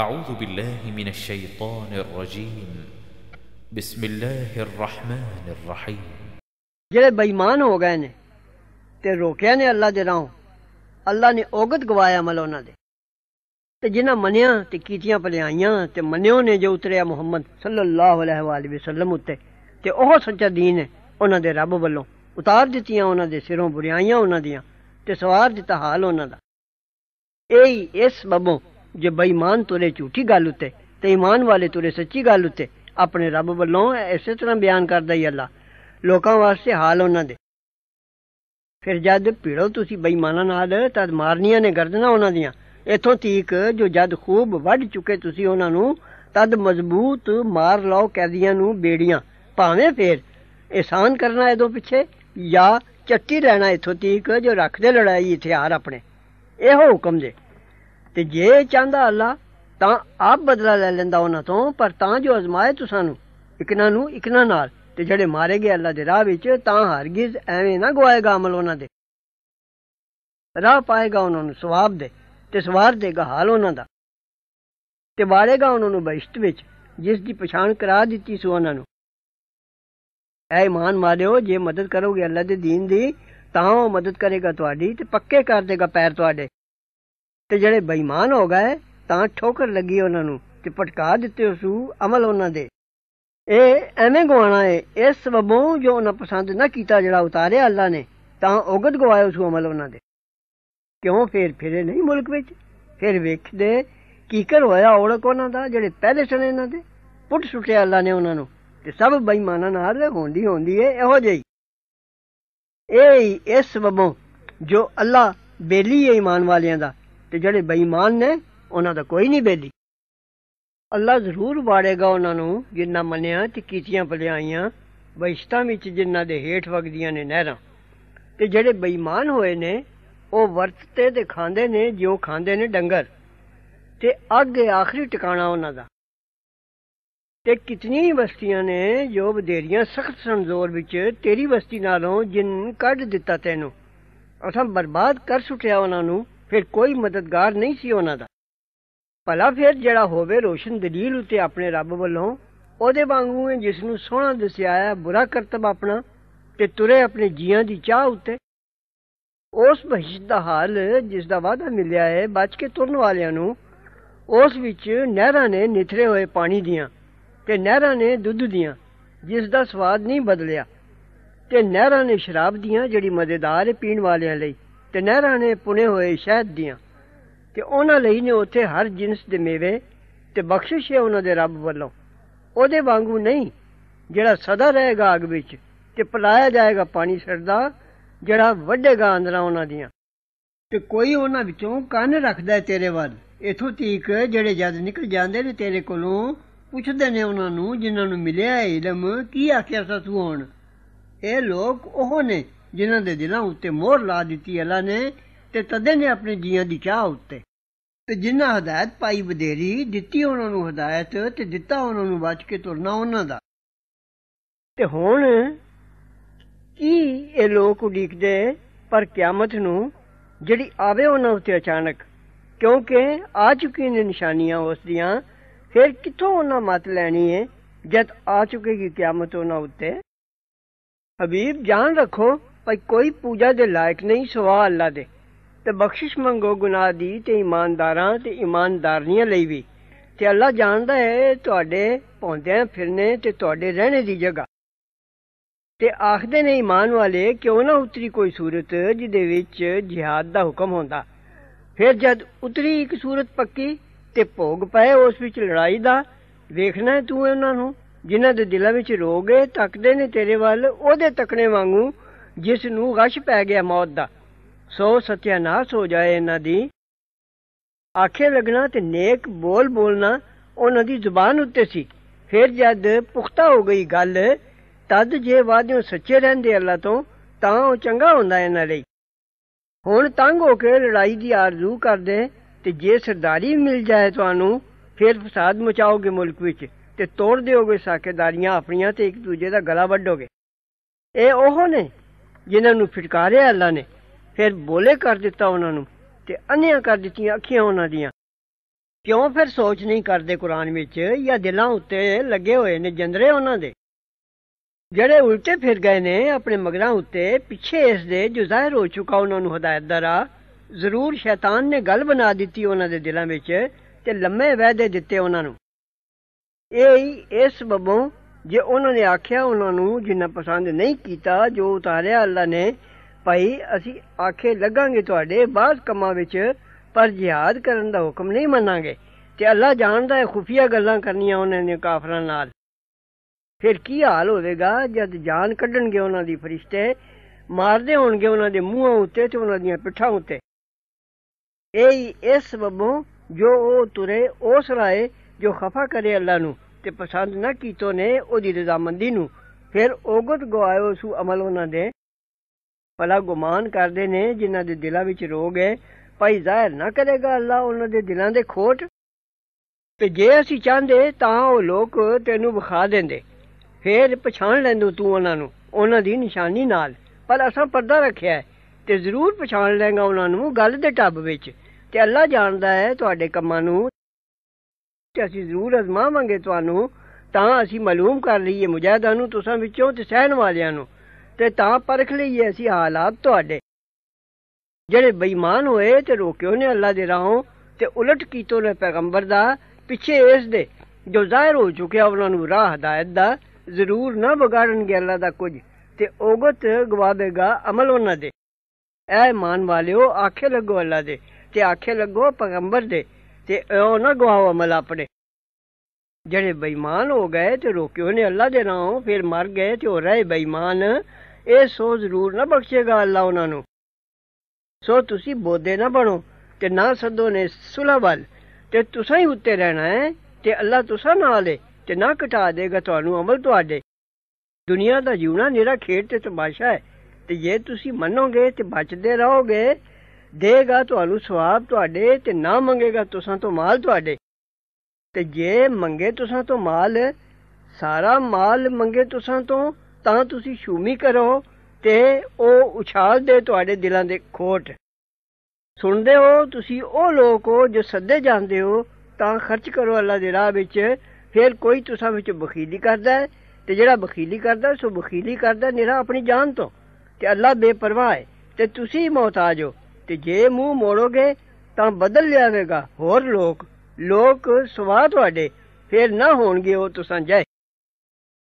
أعوذ بالله من الشيطان الرجيم بسم الله الرحمن الرحيم ਜਿਹੜੇ ਬੇਈਮਾਨ ਹੋ ਗਏ ਨੇ ਤੇ ਰੋਕਿਆ ਨੇ ਅੱਲਾ ਦੇ ਰਾਹੋਂ ਅੱਲਾ ਨੇ ਔਗਤ ਗਵਾਇਆ ਮਲ ਉਹਨਾਂ ਦੇ ਤੇ ਜਿਨ੍ਹਾਂ ਮੰਨਿਆ ਤੇ ਕੀਤੀਆਂ ਭਲਾਈਆਂ ਤੇ ਮੰਨਿਓ ਨੇ ਜੋ ਉਤਰਿਆ ਮੁਹੰਮਦ ਸੱਲੱਲਾਹੁ ਅਲੈਹਿ ਵਸੱਲਮ ਉੱਤੇ ਤੇ ਉਹ ਸੱਚਾ دین ਹੈ ਉਹਨਾਂ ਦੇ ਰੱਬ ਵੱਲੋਂ ਉਤਾਰ ਦਿੱਤੀਆਂ ਉਹਨਾਂ ਦੇ ਸਿਰੋਂ ਬੁਰਾਈਆਂ ਉਹਨਾਂ ਦੀਆਂ ਤੇ ਸਵਾਰ ਦਿੱਤਾ ਹਾਲ ਉਹਨਾਂ ਦਾ ਇਹ ਇਸ ਬੱਬੋਂ ਜੇ ਬੇਈਮਾਨ ਤੁਰੇ ਝੂਠੀ ਗੱਲ ਉਤੇ ਤੇ ਇਮਾਨ ਵਾਲੇ ਤੁਰੇ ਸੱਚੀ ਗੱਲ ਉਤੇ ਆਪਣੇ ਰੱਬ ਵੱਲੋਂ ਐਸੇ ਤਰ੍ਹਾਂ ਬਿਆਨ ਕਰਦਾ ਹੀ ਅੱਲਾ ਲੋਕਾਂ ਵਾਸਤੇ ਹਾਲ ਉਹਨਾਂ ਦੇ ਫਿਰ ਜਦ ਪੀੜੋ ਤੁਸੀਂ ਬੇਈਮਾਨਾਂ ਨਾਲ ਤਦ ਮਾਰਨੀਆਂ ਨੇ ਗਰਦਨਾ ਉਹਨਾਂ ਦੀਆਂ ਇਥੋਂ ਤੀਕ ਜੋ ਜਦ ਖੂਬ ਵੱਢ ਚੁੱਕੇ ਤੁਸੀਂ ਉਹਨਾਂ ਨੂੰ ਤਦ ਮਜ਼ਬੂਤ ਮਾਰ ਲਾਓ ਕੈਦੀਆਂ ਨੂੰ ਬੇੜੀਆਂ ਭਾਵੇਂ ਫਿਰ ਇਹਸਾਨ ਕਰਨਾ ਇਹਦੋਂ ਪਿੱਛੇ ਜਾਂ ਚੱਟੀ ਰਹਿਣਾ ਇਥੋਂ ਤੀਕ ਜੋ ਰੱਖਦੇ ਲੜਾਈ ਹਥਿਆਰ ਆਪਣੇ ਇਹੋ ਹੁਕਮ ਦੇ ਤੇ ਜੇ ਚਾਹੁੰਦਾ ਅੱਲਾ ਤਾਂ ਆਪ ਬਦਲਾ ਲੈ ਲੈਂਦਾ ਉਹਨਾਂ ਤੋਂ ਪਰ ਤਾਂ ਜੋ ਅਜ਼ਮਾਏ ਤੁਸਾਂ ਨੂੰ ਇਕਨਾਂ ਨੂੰ ਇਕਨਾਂ ਨਾਲ ਤੇ ਜਿਹੜੇ ਮਾਰੇ ਗਏ ਅੱਲਾ ਦੇ ਰਾਹ ਵਿੱਚ ਤਾਂ ਹਰਗਿਜ਼ ਐਵੇਂ ਨਾ ਗਵਾਏਗਾ ਅਮਲ ਉਹਨਾਂ ਦੇ ਰਾਹ ਪਾਏਗਾ ਉਹਨਾਂ ਨੂੰ ਸਵਾਬ ਦੇ ਤੇ ਸਵਾਰ ਦੇਗਾ ਹਾਲ ਉਹਨਾਂ ਦਾ ਤੇ ਵਾਰੇਗਾ ਉਹਨਾਂ ਨੂੰ ਬਹਿਸ਼ਤ ਵਿੱਚ ਜਿਸ ਦੀ ਪਛਾਣ ਕਰਾ ਦਿੱਤੀ ਸੋ ਉਹਨਾਂ ਨੂੰ ਐ ਇਮਾਨ ਵਾਲਿਓ ਜੇ ਮਦਦ ਕਰੋਗੇ ਅੱਲਾ ਦੇ دین ਦੀ ਤਾਂ ਉਹ ਮਦਦ ਕਰੇਗਾ ਤੁਹਾਡੀ ਤੇ ਪੱਕੇ ਕਰ ਦੇਗਾ ਪੈਰ ਤੁਹਾਡੇ ਤੇ ਜਿਹੜੇ ਬੇਈਮਾਨ ਹੋ ਗਏ ਤਾਂ ਠੋਕਰ ਲੱਗੀ ਉਹਨਾਂ ਨੂੰ ਤੇ ਪਟਕਾ ਦਿੱਤੇ ਉਸੂ ਅਮਲ ਉਹਨਾਂ ਦੇ ਇਹ ਐਵੇਂ ਗਵਾਣਾ ਹੈ ਇਸ ਵਬੋਂ ਜੋ ਉਹਨਾਂ ਪਸੰਦ ਨਾ ਕੀਤਾ ਜਿਹੜਾ ਉਤਾਰਿਆ ਅੱਲਾ ਨੇ ਤਾਂ ਉਗਤ ਗਵਾਇਆ ਉਸੂ ਅਮਲ ਉਹਨਾਂ ਦੇ ਕਿਉਂ ਫੇਰ ਫਿਰੇ ਨਹੀਂ ਮੁਲਕ ਵਿੱਚ ਫਿਰ ਵੇਖਦੇ ਕੀ ਕਰ ਹੋਇਆ ਔੜਕ ਉਹਨਾਂ ਦਾ ਜਿਹੜੇ ਪਹਿਲੇ ਸਨ ਇਹਨਾਂ ਦੇ ਪੁੱਟ ਸੁੱਟਿਆ ਅੱਲਾ ਨੇ ਉਹਨਾਂ ਨੂੰ ਤੇ ਸਭ ਬੇਈਮਾਨਾਂ ਨਾਲ ਹੁੰਦੀ ਹੁੰਦੀ ਏ ਇਹੋ ਜਿਹੀ ਇਹ ਇਸ ਵਬੋਂ ਜੋ ਅੱਲਾ ਬੇਲੀ ਏ ਇਮਾਨ ਵਾਲਿਆਂ ਦਾ ਤੇ ਜਿਹੜੇ ਬੇਈਮਾਨ ਨੇ ਉਹਨਾਂ ਦਾ ਕੋਈ ਨਹੀਂ ਬੇਦੀ ਅੱਲਾ ਜ਼ਰੂਰ ਵਾੜੇਗਾ ਉਹਨਾਂ ਨੂੰ ਜਿੰਨਾ ਮੰਨਿਆ ਤੇ ਕੀਤੀਆਂ ਭਲਾਈਆਂ ਬਹਿਸ਼ਤਾਂ ਵਿੱਚ ਜਿੰਨਾ ਦੇ ਹੇਠ ਵਗਦੀਆਂ ਨੇ ਨਹਿਰਾਂ ਤੇ ਜਿਹੜੇ ਬੇਈਮਾਨ ਹੋਏ ਨੇ ਉਹ ਵਰਤਤੇ ਤੇ ਖਾਂਦੇ ਨੇ ਜਿਉਂ ਖਾਂਦੇ ਨੇ ਡੰਗਰ ਤੇ ਅੱਗੇ ਆਖਰੀ ਟਿਕਾਣਾ ਉਹਨਾਂ ਦਾ ਤੇ ਕਿਤਨੀ ਬਸਤੀਆਂ ਨੇ ਜੋ ਬਦੇਰੀਆਂ ਸਖਤ ਸੰਜ਼ੋਰ ਵਿੱਚ ਤੇਰੀ ਬਸਤੀ ਨਾਲੋਂ ਜਿੰਨ ਕੱਢ ਦਿੱਤਾ ਤੈਨੂੰ ਅਸਾਂ ਬਰਬਾਦ ਕਰ ਸੁਟਿਆ ਉਹਨਾਂ ਨੂੰ ਫਿਰ ਕੋਈ ਮਦਦਗਾਰ ਨਹੀਂ ਸੀ ਉਹਨਾਂ ਦਾ ਭਲਾ ਫਿਰ ਜਿਹੜਾ ਹੋਵੇ ਰੋਸ਼ਨ ਦਲੀਲ ਉਤੇ ਆਪਣੇ ਰੱਬ ਵੱਲੋਂ ਉਹਦੇ ਵਾਂਗੂ ਹੈ ਜਿਸ ਨੂੰ ਸੋਹਣਾ ਦਿਸਿਆ ਹੈ ਬੁਰਾ ਕਰਤਬ ਆਪਣਾ ਤੇ ਤੁਰੇ ਆਪਣੇ ਜੀਆਂ ਦੀ ਚਾਹ ਉਤੇ ਉਸ ਬਹਿਸ਼ਤ ਦਾ ਹਾਲ ਜਿਸ ਦਾ ਵਾਅਦਾ ਮਿਲਿਆ ਹੈ ਬਚ ਕੇ ਤੁਰਨ ਵਾਲਿਆਂ ਨੂੰ ਉਸ ਵਿੱਚ ਨਹਿਰਾਂ ਨੇ ਨਿਥਰੇ ਹੋਏ ਪਾਣੀ ਦੀਆਂ ਤੇ ਨਹਿਰਾਂ ਨੇ ਦੁੱਧ ਦੀਆਂ ਜਿਸ ਦਾ ਸਵਾਦ ਨਹੀਂ ਬਦਲਿਆ ਤੇ ਨਹਿਰਾਂ ਨੇ ਸ਼ਰਾਬ ਦੀਆਂ ਜਿਹੜੀ ਮਜ਼ੇਦਾਰ ਪੀਣ ਵਾਲਿਆਂ ਲਈ ਤੇ ਨਹਿਰਾਂ ਨੇ ਪੁਨੇ ਹੋਏ ਸ਼ਹਿਦ ਦੀਆਂ ਤੇ ਉਹਨਾਂ ਲਈ ਨੇ ਉੱਥੇ ਹਰ ਜਿੰਸ ਦੇ ਮੇਵੇ ਤੇ ਬਖਸ਼ਿਸ਼ ਹੈ ਉਹਨਾਂ ਦੇ ਰੱਬ ਵੱਲੋਂ ਉਹਦੇ ਵਾਂਗੂ ਨਹੀਂ ਜਿਹੜਾ ਸਦਾ ਰਹੇਗਾ ਅਗ ਵਿੱਚ ਤੇ ਪਲਾਇਆ ਜਾਏਗਾ ਪਾਣੀ ਸੜਦਾ ਜਿਹੜਾ ਵੱਡੇਗਾ ਅੰਦਰਾਂ ਉਹਨਾਂ ਦੀਆਂ ਤੇ ਕੋਈ ਉਹਨਾਂ ਵਿੱਚੋਂ ਕੰਨ ਰੱਖਦਾ ਤੇਰੇ ਵੱਲ ਇਥੋਂ ਤੀਕ ਜਿਹੜੇ ਜਦ ਨਿਕਲ ਜਾਂਦੇ ਨੇ ਤੇਰੇ ਕੋਲੋਂ ਪੁੱਛਦੇ ਨੇ ਉਹਨਾਂ ਨੂੰ ਜਿਨ੍ਹਾਂ ਨੂੰ ਮਿਲਿਆ ਇਲਮ ਕੀ ਆਖਿਆ ਸਤੂ ਤੂੰ ਹੁਣ ਇਹ ਲੋਕ ਉਹ ਨੇ ਜਿਨ੍ਹਾਂ ਦੇ ਦਿਲਾਂ ਉੱਤੇ ਮੋਹਰ ਲਾ ਦਿੱਤੀ ਅੱਲਾ ਨੇ ਤੇ ਤਦੇ ਨੇ ਆਪਣੇ ਜੀਆਂ ਦੀ ਚਾਹ ਉੱਤੇ ਤੇ ਜਿਨ੍ਹਾਂ ਹਦਾਇਤ ਪਾਈ ਬਦੇਰੀ ਦਿੱਤੀ ਉਹਨਾਂ ਨੂੰ ਹਦਾਇਤ ਤੇ ਦਿੱਤਾ ਉਹਨਾਂ ਨੂੰ ਬਚ ਕੇ ਤੁਰਨਾ ਉਹਨਾਂ ਦਾ ਤੇ ਹੁਣ ਕੀ ਇਹ ਲੋਕ ਉਡੀਕਦੇ ਪਰ ਕਿਆਮਤ ਨੂੰ ਜਿਹੜੀ ਆਵੇ ਉਹਨਾਂ ਉੱਤੇ ਅਚਾਨਕ ਕਿਉਂਕਿ ਆ ਚੁੱਕੀ ਨੇ ਨਿਸ਼ਾਨੀਆਂ ਉਸ ਦੀਆਂ ਫਿਰ ਕਿੱਥੋਂ ਉਹਨਾਂ ਮਤ ਲੈਣੀ ਹੈ ਜਦ ਆ ਚੁੱਕੇਗੀ ਕਿਆਮਤ ਉਹਨਾਂ ਉੱਤੇ ਹਬੀਬ ਜਾਣ ਰੱਖੋ ਭਾਈ ਕੋਈ ਪੂਜਾ ਦੇ ਲਾਇਕ ਨਹੀਂ ਸਵਾ ਅੱਲਾ ਦੇ ਤੇ ਬਖਸ਼ਿਸ਼ ਮੰਗੋ ਗੁਨਾਹ ਦੀ ਤੇ ਇਮਾਨਦਾਰਾਂ ਤੇ ਇਮਾਨਦਾਰਨੀਆਂ ਲਈ ਵੀ ਤੇ ਅੱਲਾ ਜਾਣਦਾ ਹੈ ਤੁਹਾਡੇ ਪੌਂਦੇ ਫਿਰਨੇ ਤੇ ਤੁਹਾਡੇ ਰਹਿਣੇ ਦੀ ਜਗ੍ਹਾ ਤੇ ਆਖਦੇ ਨੇ ਇਮਾਨ ਵਾਲੇ ਕਿਉਂ ਨਾ ਉਤਰੀ ਕੋਈ ਸੂਰਤ ਜਿਹਦੇ ਵਿੱਚ ਜਿਹਾਦ ਦਾ ਹੁਕਮ ਹੁੰਦਾ ਫਿਰ ਜਦ ਉਤਰੀ ਇੱਕ ਸੂਰਤ ਪੱਕੀ ਤੇ ਭੋਗ ਪਏ ਉਸ ਵਿੱਚ ਲੜਾਈ ਦਾ ਵੇਖਣਾ ਤੂੰ ਇਹਨਾਂ ਨੂੰ ਜਿਨ੍ਹਾਂ ਦੇ ਦਿਲਾਂ ਵਿੱਚ ਰੋਗ ਹੈ ਤੱਕਦੇ ਨੇ ਤੇਰੇ ਵੱਲ ਉਹਦੇ ਤੱਕਣੇ ਵਾਂਗੂ ਜਿਸ ਨੂੰ ਗਸ਼ ਪੈ ਗਿਆ ਮੌਤ ਦਾ ਸੋ ਸਤਿਆਨਾਸ਼ ਹੋ ਜਾਏ ਇਹਨਾਂ ਦੀ ਆਖੇ ਲਗਣਾ ਤੇ ਨੇਕ ਬੋਲ ਬੋਲਣਾ ਉਹਨਾਂ ਦੀ ਜ਼ੁਬਾਨ ਉੱਤੇ ਸੀ ਫਿਰ ਜਦ ਪੁਖਤਾ ਹੋ ਗਈ ਗੱਲ ਤਦ ਜੇ ਵਾਦਿਓ ਸੱਚੇ ਰਹਿੰਦੇ ਅੱਲਾ ਤੋਂ ਤਾਂ ਉਹ ਚੰਗਾ ਹੁੰਦਾ ਇਹਨਾਂ ਲਈ ਹੁਣ ਤੰਗ ਹੋ ਕੇ ਲੜਾਈ ਦੀ ਆਰਜ਼ੂ ਕਰਦੇ ਤੇ ਜੇ ਸਰਦਾਰੀ ਮਿਲ ਜਾਏ ਤੁਹਾਨੂੰ ਫਿਰ ਫਸਾਦ ਮਚਾਓਗੇ ਮੁਲਕ ਵਿੱਚ ਤੇ ਤੋੜ ਦਿਓਗੇ ਸਾਕੇਦਾਰੀਆਂ ਆਪਣੀਆਂ ਤੇ ਇੱਕ ਦੂਜੇ ਦਾ ਗਲਾ ਵੱਢੋਗੇ ਇਹ ਉਹ ਨੇ ਜਿਨ੍ਹਾਂ ਨੂੰ ਫਟਕਾਰਿਆ ਅੱਲਾ ਨੇ ਫਿਰ ਬੋਲੇ ਕਰ ਦਿੱਤਾ ਉਹਨਾਂ ਨੂੰ ਤੇ ਅੰਨਿਆਂ ਕਰ ਦਿੱਤੀਆਂ ਅੱਖੀਆਂ ਉਹਨਾਂ ਦੀਆਂ ਕਿਉਂ ਫਿਰ ਸੋਚ ਨਹੀਂ ਕਰਦੇ ਕੁਰਾਨ ਵਿੱਚ ਜਾਂ ਦਿਲਾਂ ਉੱਤੇ ਲੱਗੇ ਹੋਏ ਨੇ ਜੰਦਰੇ ਉਹਨਾਂ ਦੇ ਜਿਹੜੇ ਉਲਟੇ ਫਿਰ ਗਏ ਨੇ ਆਪਣੇ ਮਗਰਾਂ ਉੱਤੇ ਪਿੱਛੇ ਇਸ ਦੇ ਜੋ ਜ਼ਾਹਿਰ ਹੋ ਚੁੱਕਾ ਉਹਨਾਂ ਨੂੰ ਹਦਾਇਤ ਦਾ ਜ਼ਰੂਰ ਸ਼ੈਤਾਨ ਨੇ ਗੱਲ ਬਣਾ ਦਿੱਤੀ ਉਹਨਾਂ ਦੇ ਦਿਲਾਂ ਵਿੱਚ ਤੇ ਲੰਮੇ ਵਾਅਦੇ ਦਿੱਤੇ ਉਹਨਾਂ ਨੂੰ ਇਹ ਇਸ ਬਬੋਂ ਜੇ ਉਹਨਾਂ ਨੇ ਆਖਿਆ ਉਹਨਾਂ ਨੂੰ ਜਿੰਨਾ ਪਸੰਦ ਨਹੀਂ ਕੀਤਾ ਜੋ ਉਤਾਰਿਆ ਅੱਲਾ ਨੇ ਭਾਈ ਅਸੀਂ ਆਖੇ ਲੱਗਾਂਗੇ ਤੁਹਾਡੇ ਬਾਸ ਕਮਾ ਵਿੱਚ ਪਰ ਜਿਹਾਦ ਕਰਨ ਦਾ ਹੁਕਮ ਨਹੀਂ ਮੰਨਾਂਗੇ ਤੇ ਅੱਲਾ ਜਾਣਦਾ ਹੈ ਖੁਫੀਆ ਗੱਲਾਂ ਕਰਨੀਆਂ ਉਹਨਾਂ ਨੇ ਕਾਫਰਾਂ ਨਾਲ ਫਿਰ ਕੀ ਹਾਲ ਹੋਵੇਗਾ ਜਦ ਜਾਨ ਕੱਢਣਗੇ ਉਹਨਾਂ ਦੀ ਫਰਿਸ਼ਤੇ ਮਾਰਦੇ ਹੋਣਗੇ ਉਹਨਾਂ ਦੇ ਮੂੰਹਾਂ ਉੱਤੇ ਤੇ ਉਹਨਾਂ ਦੀਆਂ ਪਿੱਠਾਂ ਉੱਤੇ ਇਹ ਇਸ ਸਬਬੋਂ ਜੋ ਉਹ ਤੁਰੇ ਉਸ ਰਾਏ ਜੋ ਖਫਾ ਕਰੇ ਅੱਲਾ ਨੂੰ ਤੇ ਪਸੰਦ ਨਾ ਕੀਤੋ ਨੇ ਉਹਦੀ ਰਜ਼ਾਮੰਦੀ ਨੂੰ ਫਿਰ ਉਗਤ ਗਵਾਇਓ ਸੁ ਅਮਲ ਉਹਨਾਂ ਦੇ ਭਲਾ ਗੁਮਾਨ ਕਰਦੇ ਨੇ ਜਿਨ੍ਹਾਂ ਦੇ ਦਿਲਾਂ ਵਿੱਚ ਰੋਗ ਹੈ ਭਾਈ ਜ਼ਾਹਿਰ ਨਾ ਕਰੇਗਾ ਅੱਲਾ ਉਹਨਾਂ ਦੇ ਦਿਲਾਂ ਦੇ ਖੋਟ ਤੇ ਜੇ ਅਸੀਂ ਚਾਹਦੇ ਤਾਂ ਉਹ ਲੋਕ ਤੈਨੂੰ ਵਿਖਾ ਦਿੰਦੇ ਫਿਰ ਪਛਾਣ ਲੈਂਦੋ ਤੂੰ ਉਹਨਾਂ ਨੂੰ ਉਹਨਾਂ ਦੀ ਨਿਸ਼ਾਨੀ ਨਾਲ ਪਰ ਅਸਾਂ ਪਰਦਾ ਰੱਖਿਆ ਤੇ ਜ਼ਰੂਰ ਪਛਾਣ ਲੈਂਗਾ ਉਹਨਾਂ ਨੂੰ ਗੱਲ ਦੇ ਟੱਬ ਵਿੱਚ ਤੇ ਅੱਲਾ ਜਾਣਦਾ ਹੈ ਤੁਹਾਡੇ ਕੰਮਾਂ ਨੂੰ ਕਿ ਅਸੀਂ ਜ਼ਰੂਰ ਅਜ਼ਮਾਵਾਂਗੇ ਤੁਹਾਨੂੰ ਤਾਂ ਅਸੀਂ ਮਾਲੂਮ ਕਰ ਲਈਏ ਮੁਜਾਹਦਾਂ ਨੂੰ ਤੁਸਾਂ ਵਿੱਚੋਂ ਤੇ ਸਹਿਣ ਵਾਲਿਆਂ ਨੂੰ ਤੇ ਤਾਂ ਪਰਖ ਲਈਏ ਅਸੀਂ ਹਾਲਾਤ ਤੁਹਾਡੇ ਜਿਹੜੇ ਬੇਈਮਾਨ ਹੋਏ ਤੇ ਰੋਕਿਓ ਨੇ ਅੱਲਾ ਦੇ ਰਾਹੋਂ ਤੇ ਉਲਟ ਕੀਤੋ ਨੇ ਪੈਗੰਬਰ ਦਾ ਪਿੱਛੇ ਇਸ ਦੇ ਜੋ ਜ਼ਾਹਿਰ ਹੋ ਚੁੱਕਿਆ ਉਹਨਾਂ ਨੂੰ ਰਾਹ ਹਦਾਇਤ ਦਾ ਜ਼ਰੂਰ ਨਾ ਵਿਗਾੜਨਗੇ ਅੱਲਾ ਦਾ ਕੁਝ ਤੇ ਉਗਤ ਗਵਾਦੇਗਾ ਅਮਲ ਉਹਨਾਂ ਦੇ ਐ ਮਾਨ ਵਾਲਿਓ ਆਖੇ ਲੱਗੋ ਅੱਲਾ ਦੇ ਤੇ ਆਖੇ ਲੱਗੋ ਪੈਗੰਬਰ ਦੇ ਤੇ ਉਹ ਨਾ ਗਵਾਵ ਅਮਲ ਆਪਣੇ ਜਿਹੜੇ ਬੇਈਮਾਨ ਹੋ ਗਏ ਤੇ ਰੋਕਿਓ ਨੇ ਅੱਲਾ ਦੇ ਨਾਮ ਫਿਰ ਮਰ ਗਏ ਤੇ ਹੋ ਰਹੇ ਬੇਈਮਾਨ ਇਹ ਸੋ ਜ਼ਰੂਰ ਨਾ ਬਖਸ਼ੇਗਾ ਅੱਲਾ ਉਹਨਾਂ ਨੂੰ ਸੋ ਤੁਸੀਂ ਬੋਦੇ ਨਾ ਬਣੋ ਤੇ ਨਾ ਸਦੋ ਨੇ ਸੁਲਾਵਲ ਤੇ ਤੁਸੀਂ ਹੀ ਉੱਤੇ ਰਹਿਣਾ ਹੈ ਤੇ ਅੱਲਾ ਤੁਸਾਂ ਨਾਲ ਹੈ ਤੇ ਨਾ ਘਟਾ ਦੇਗਾ ਤੁਹਾਨੂੰ ਅਮਲ ਤੁਹਾਡੇ ਦੁਨੀਆ ਦਾ ਜੀਵਣਾ ਨੇਰਾ ਖੇਡ ਤੇ ਤਮਾਸ਼ਾ ਹੈ ਤੇ ਜੇ ਤੁਸੀਂ ਮੰਨੋਗੇ ਤੇ ਬਚਦੇ ਰਹੋਗੇ ਦੇਗਾ ਤੁਹਾਨੂੰ ਸਵਾਬ ਤੁਹਾਡੇ ਤੇ ਨਾ ਮੰਗੇਗਾ ਤੁਸਾਂ ਤੋਂ ਮਾਲ ਤੁਹਾਡੇ ਤੇ ਜੇ ਮੰਗੇ ਤੁਸਾਂ ਤੋਂ ਮਾਲ ਸਾਰਾ ਮਾਲ ਮੰਗੇ ਤੁਸਾਂ ਤੋਂ ਤਾਂ ਤੁਸੀਂ ਸ਼ੂਮੀ ਕਰੋ ਤੇ ਉਹ ਉਛਾਲ ਦੇ ਤੁਹਾਡੇ ਦਿਲਾਂ ਦੇ ਖੋਟ ਸੁਣਦੇ ਹੋ ਤੁਸੀਂ ਉਹ ਲੋਕ ਹੋ ਜੋ ਸੱਦੇ ਜਾਂਦੇ ਹੋ ਤਾਂ ਖਰਚ ਕਰੋ ਅੱਲਾ ਦੇ ਰਾਹ ਵਿੱਚ ਫਿਰ ਕੋਈ ਤੁਸਾਂ ਵਿੱਚ ਬਖੀਲੀ ਕਰਦਾ ਹੈ ਤੇ ਜਿਹੜਾ ਬਖੀਲੀ ਕਰਦਾ ਸੋ ਬਖੀਲੀ ਕਰਦਾ ਨਿਹਰਾ ਆਪਣੀ ਜਾਨ ਤੋਂ ਤੇ ਅੱਲਾ ਬੇਪਰਵਾਹ ਹੈ ਤੇ ਤੁਸੀਂ ਮੌਤ ਆਜੋ ਤੇ ਜੇ ਮੂੰਹ ਮੋੜੋਗੇ ਤਾਂ ਬਦਲ ਲਿਆਵੇਗਾ ਹੋਰ ਲੋਕ ਲੋਕ ਸਵਾ ਤੁਹਾਡੇ ਫਿਰ ਨਾ ਹੋਣਗੇ ਉਹ ਤੁਸਾਂ ਜੈ